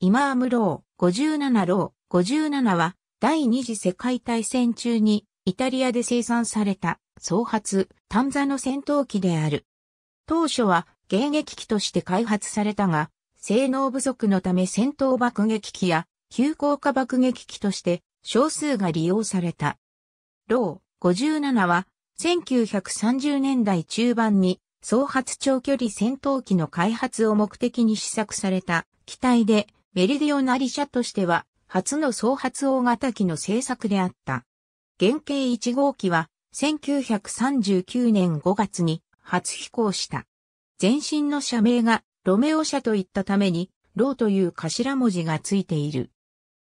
イマームロー、57ロー、57は、第二次世界大戦中に、イタリアで生産された、総発、単座の戦闘機である。当初は、迎撃機として開発されたが、性能不足のため戦闘爆撃機や、急降下爆撃機として、少数が利用された。ロー、57は、1930年代中盤に、総発長距離戦闘機の開発を目的に試作された、機体で、メリディオナリ社としては、初の総発大型機の製作であった。原型1号機は、1939年5月に初飛行した。前身の社名がロメオ社といったために、ローという頭文字がついている。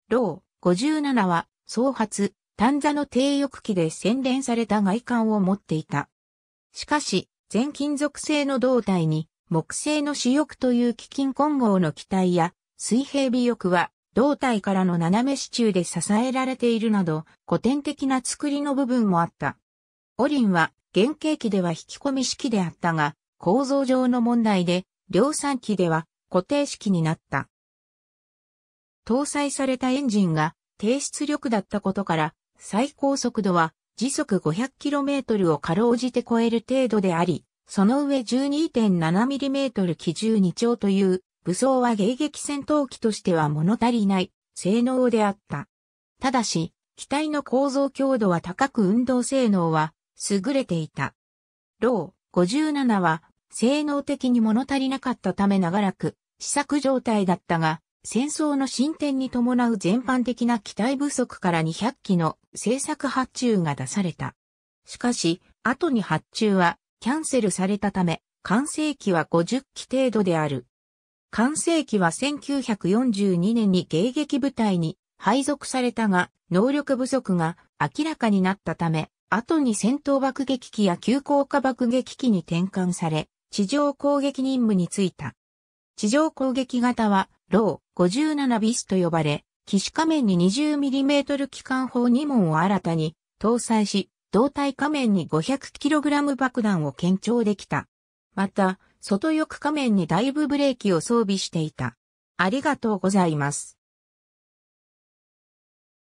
ロー57は、総発、単座の低翼機で洗練された外観を持っていた。しかし、全金属製の胴体に、木製の主翼という基金混合の機体や、水平尾翼は胴体からの斜め支柱で支えられているなど古典的な作りの部分もあった。オリンは原型機では引き込み式であったが構造上の問題で量産機では固定式になった。搭載されたエンジンが低出力だったことから最高速度は時速 500km をかろうじて超える程度であり、その上 12.7mm 基準2丁という武装は迎撃戦闘機としては物足りない性能であった。ただし、機体の構造強度は高く運動性能は優れていた。ロー57は性能的に物足りなかったため長らく試作状態だったが、戦争の進展に伴う全般的な機体不足から200機の製作発注が出された。しかし、後に発注はキャンセルされたため、完成機は50機程度である。完成期は1942年に迎撃部隊に配属されたが、能力不足が明らかになったため、後に戦闘爆撃機や急降下爆撃機に転換され、地上攻撃任務に就いた。地上攻撃型は、ロー57ビスと呼ばれ、機種仮面に 20mm 機関砲2門を新たに搭載し、胴体仮面に 500kg 爆弾を検証できた。また、外翼仮面にだいぶブレーキを装備していた。ありがとうございます。